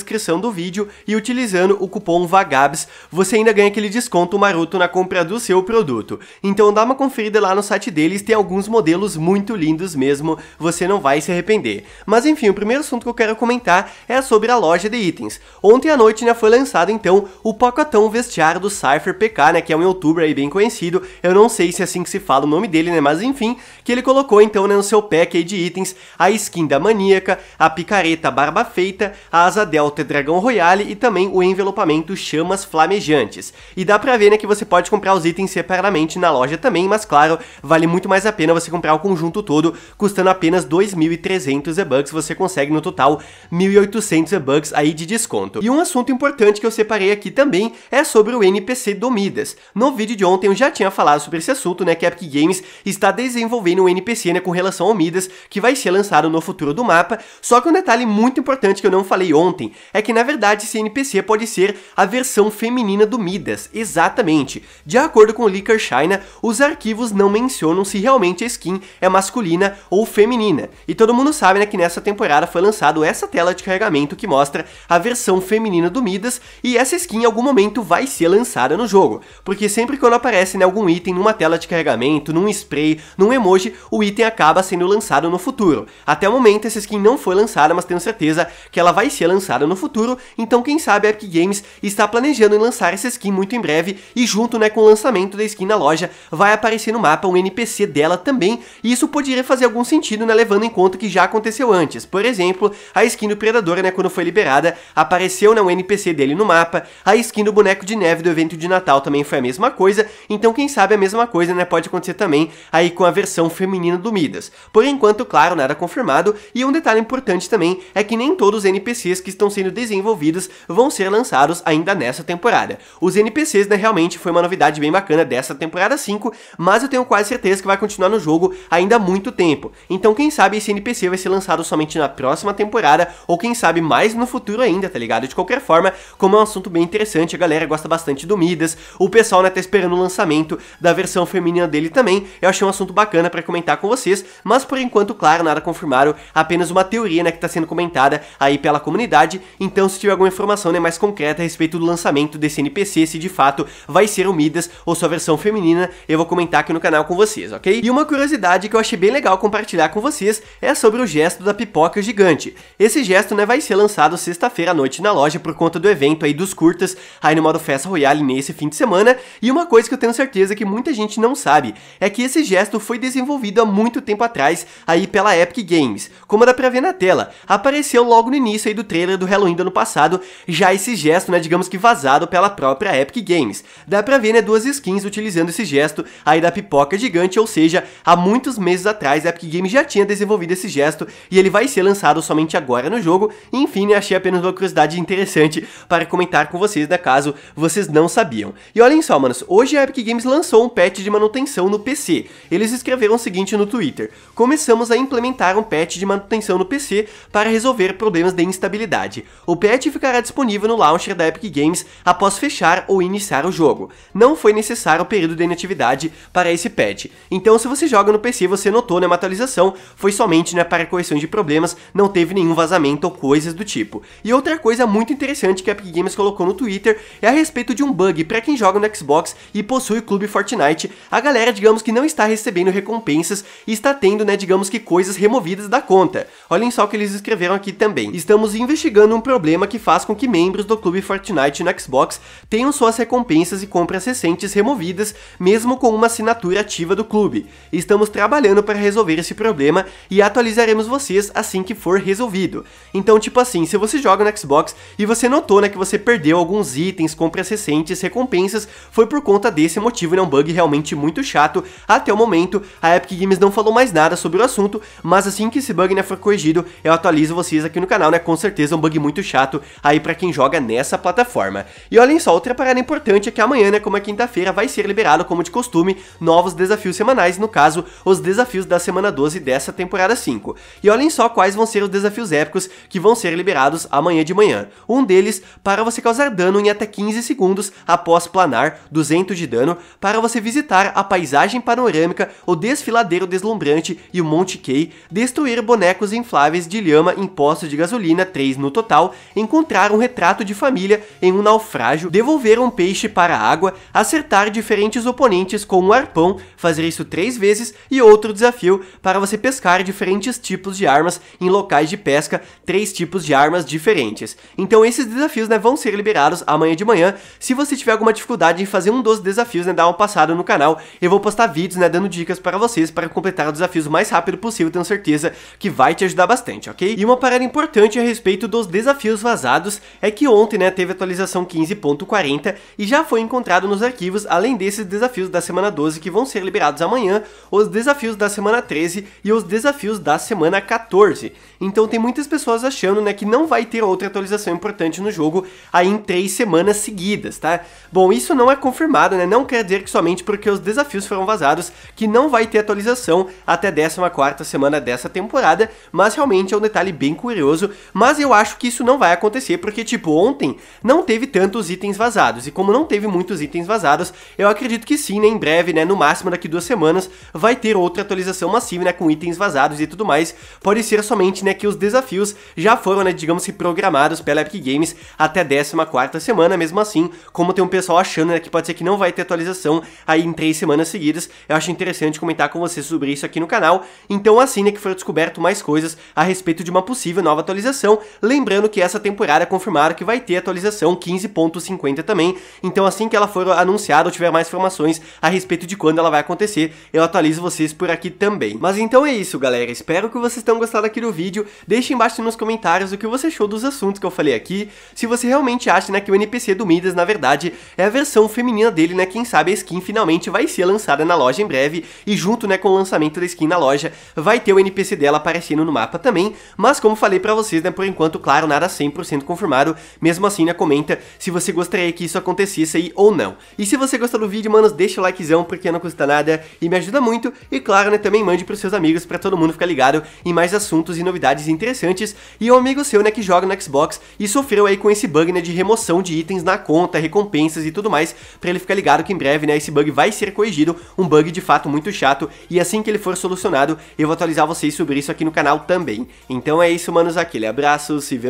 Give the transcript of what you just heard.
descrição do vídeo e utilizando o cupom VAGABS, você ainda ganha aquele desconto maroto na compra do seu produto. Então dá uma conferida lá no site deles, tem alguns modelos muito lindos mesmo, você não vai se arrepender. Mas enfim, o primeiro assunto que eu quero comentar é sobre a loja de itens. Ontem à noite né, foi lançado então o pacotão vestiário do Cypher PK, né, que é um youtuber aí bem conhecido, eu não sei se é assim que se fala o nome dele, né, mas enfim, que ele colocou então né, no seu pack de itens a skin da maníaca, a picareta barba feita, a asa delta Delta Dragão Royale e também o envelopamento Chamas Flamejantes. E dá pra ver né, que você pode comprar os itens separadamente na loja também, mas claro, vale muito mais a pena você comprar o conjunto todo, custando apenas 2.300 e-bucks, você consegue no total 1.800 e-bucks aí de desconto. E um assunto importante que eu separei aqui também é sobre o NPC do Midas. No vídeo de ontem eu já tinha falado sobre esse assunto, né, que a Epic Games está desenvolvendo um NPC né, com relação ao Midas, que vai ser lançado no futuro do mapa, só que um detalhe muito importante que eu não falei ontem é que na verdade esse NPC pode ser a versão feminina do Midas, exatamente. De acordo com Licker China, os arquivos não mencionam se realmente a skin é masculina ou feminina. E todo mundo sabe né, que nessa temporada foi lançado essa tela de carregamento que mostra a versão feminina do Midas e essa skin em algum momento vai ser lançada no jogo. Porque sempre quando aparece né, algum item numa tela de carregamento, num spray, num emoji, o item acaba sendo lançado no futuro. Até o momento essa skin não foi lançada, mas tenho certeza que ela vai ser lançada no futuro, então quem sabe a Epic Games está planejando em lançar essa skin muito em breve e junto né, com o lançamento da skin na loja vai aparecer no mapa um NPC dela também e isso poderia fazer algum sentido né, levando em conta que já aconteceu antes. Por exemplo, a skin do Predador né, quando foi liberada apareceu né, um NPC dele no mapa, a skin do boneco de neve do evento de Natal também foi a mesma coisa, então quem sabe a mesma coisa né, pode acontecer também aí com a versão feminina do Midas. Por enquanto, claro, nada confirmado e um detalhe importante também é que nem todos os NPCs que estão estão sendo desenvolvidos vão ser lançados ainda nessa temporada. Os NPCs, né, realmente foi uma novidade bem bacana dessa temporada 5, mas eu tenho quase certeza que vai continuar no jogo ainda há muito tempo. Então quem sabe esse NPC vai ser lançado somente na próxima temporada, ou quem sabe mais no futuro ainda, tá ligado? De qualquer forma, como é um assunto bem interessante, a galera gosta bastante do Midas, o pessoal, né, tá esperando o lançamento da versão feminina dele também, eu achei um assunto bacana para comentar com vocês, mas por enquanto, claro, nada confirmaram, apenas uma teoria, né, que tá sendo comentada aí pela comunidade, então se tiver alguma informação né, mais concreta a respeito do lançamento desse NPC, se de fato vai ser o Midas ou sua versão feminina, eu vou comentar aqui no canal com vocês, ok? E uma curiosidade que eu achei bem legal compartilhar com vocês é sobre o gesto da pipoca gigante. Esse gesto né, vai ser lançado sexta-feira à noite na loja por conta do evento aí dos curtas aí no modo Festa Royale nesse fim de semana, e uma coisa que eu tenho certeza que muita gente não sabe é que esse gesto foi desenvolvido há muito tempo atrás aí pela Epic Games. Como dá pra ver na tela, apareceu logo no início aí do trailer do Halloween do ano passado, já esse gesto, né, digamos que vazado pela própria Epic Games. Dá pra ver, né, duas skins utilizando esse gesto aí da pipoca gigante, ou seja, há muitos meses atrás a Epic Games já tinha desenvolvido esse gesto e ele vai ser lançado somente agora no jogo. Enfim, né, achei apenas uma curiosidade interessante para comentar com vocês, né, caso vocês não sabiam. E olhem só, manos, hoje a Epic Games lançou um patch de manutenção no PC. Eles escreveram o seguinte no Twitter: "Começamos a implementar um patch de manutenção no PC para resolver problemas de instabilidade. O patch ficará disponível no launcher da Epic Games após fechar ou iniciar o jogo. Não foi necessário o período de inatividade para esse patch. Então, se você joga no PC, você notou né, uma atualização, foi somente né, para correção de problemas, não teve nenhum vazamento ou coisas do tipo. E outra coisa muito interessante que a Epic Games colocou no Twitter é a respeito de um bug para quem joga no Xbox e possui clube Fortnite. A galera, digamos que não está recebendo recompensas e está tendo, né, digamos que coisas removidas da conta. Olhem só o que eles escreveram aqui também. Estamos investigando um problema que faz com que membros do clube Fortnite no Xbox tenham suas recompensas e compras recentes removidas, mesmo com uma assinatura ativa do clube. Estamos trabalhando para resolver esse problema e atualizaremos vocês assim que for resolvido. Então, tipo assim, se você joga no Xbox e você notou né, que você perdeu alguns itens, compras recentes, recompensas, foi por conta desse motivo, é Um bug realmente muito chato. Até o momento, a Epic Games não falou mais nada sobre o assunto, mas assim que esse bug né, for corrigido, eu atualizo vocês aqui no canal, né? Com certeza um bug muito chato aí para quem joga nessa plataforma. E olhem só, outra parada importante é que amanhã, né, como é quinta-feira, vai ser liberado, como de costume, novos desafios semanais, no caso, os desafios da semana 12 dessa temporada 5. E olhem só quais vão ser os desafios épicos que vão ser liberados amanhã de manhã. Um deles, para você causar dano em até 15 segundos após planar, 200 de dano, para você visitar a paisagem panorâmica, o desfiladeiro deslumbrante e o Monte Key destruir bonecos infláveis de lhama em postos de gasolina, 3 no total, total, encontraram um retrato de família em um naufrágio, devolveram um peixe para a água, acertar diferentes oponentes com um arpão, fazer isso três vezes e outro desafio para você pescar diferentes tipos de armas em locais de pesca, três tipos de armas diferentes. Então esses desafios né, vão ser liberados amanhã de manhã. Se você tiver alguma dificuldade em fazer um dos desafios, né, dá uma passada no canal. Eu vou postar vídeos né, dando dicas para vocês para completar os desafios o mais rápido possível, tenho certeza que vai te ajudar bastante, ok? E uma parada importante a respeito dos desafios vazados é que ontem né, teve atualização 15.40 e já foi encontrado nos arquivos, além desses desafios da semana 12 que vão ser liberados amanhã, os desafios da semana 13 e os desafios da semana 14. Então tem muitas pessoas achando né, que não vai ter outra atualização importante no jogo aí em três semanas seguidas, tá? Bom, isso não é confirmado, né? Não quer dizer que somente porque os desafios foram vazados que não vai ter atualização até 14 quarta semana dessa temporada, mas realmente é um detalhe bem curioso, mas eu acho que isso não vai acontecer, porque, tipo, ontem não teve tantos itens vazados. E como não teve muitos itens vazados, eu acredito que sim, né? Em breve, né? No máximo daqui duas semanas, vai ter outra atualização massiva, né? Com itens vazados e tudo mais. Pode ser somente, né? Que os desafios já foram, né? Digamos que programados pela Epic Games até 14 semana. Mesmo assim, como tem um pessoal achando, né? Que pode ser que não vai ter atualização aí em três semanas seguidas, eu acho interessante comentar com vocês sobre isso aqui no canal. Então, assim, né? Que foi descoberto mais coisas a respeito de uma possível nova atualização. Lembrando Lembrando que essa temporada é confirmaram que vai ter atualização 15.50 também, então assim que ela for anunciada ou tiver mais informações a respeito de quando ela vai acontecer, eu atualizo vocês por aqui também. Mas então é isso, galera. Espero que vocês tenham gostado aqui do vídeo. Deixe embaixo nos comentários o que você achou dos assuntos que eu falei aqui. Se você realmente acha, né, que o NPC do Midas, na verdade, é a versão feminina dele, né, quem sabe a skin finalmente vai ser lançada na loja em breve e junto, né, com o lançamento da skin na loja, vai ter o NPC dela aparecendo no mapa também. Mas como falei pra vocês, né, por enquanto, claro, claro, nada 100% confirmado, mesmo assim, né, comenta se você gostaria que isso acontecesse aí ou não. E se você gostou do vídeo, manos, deixa o likezão, porque não custa nada e me ajuda muito, e claro, né, também mande pros seus amigos para todo mundo ficar ligado em mais assuntos e novidades interessantes, e um amigo seu, né, que joga no Xbox e sofreu aí com esse bug, né, de remoção de itens na conta, recompensas e tudo mais, para ele ficar ligado que em breve, né, esse bug vai ser corrigido, um bug de fato muito chato, e assim que ele for solucionado, eu vou atualizar vocês sobre isso aqui no canal também. Então é isso, manos, aquele abraço, se vê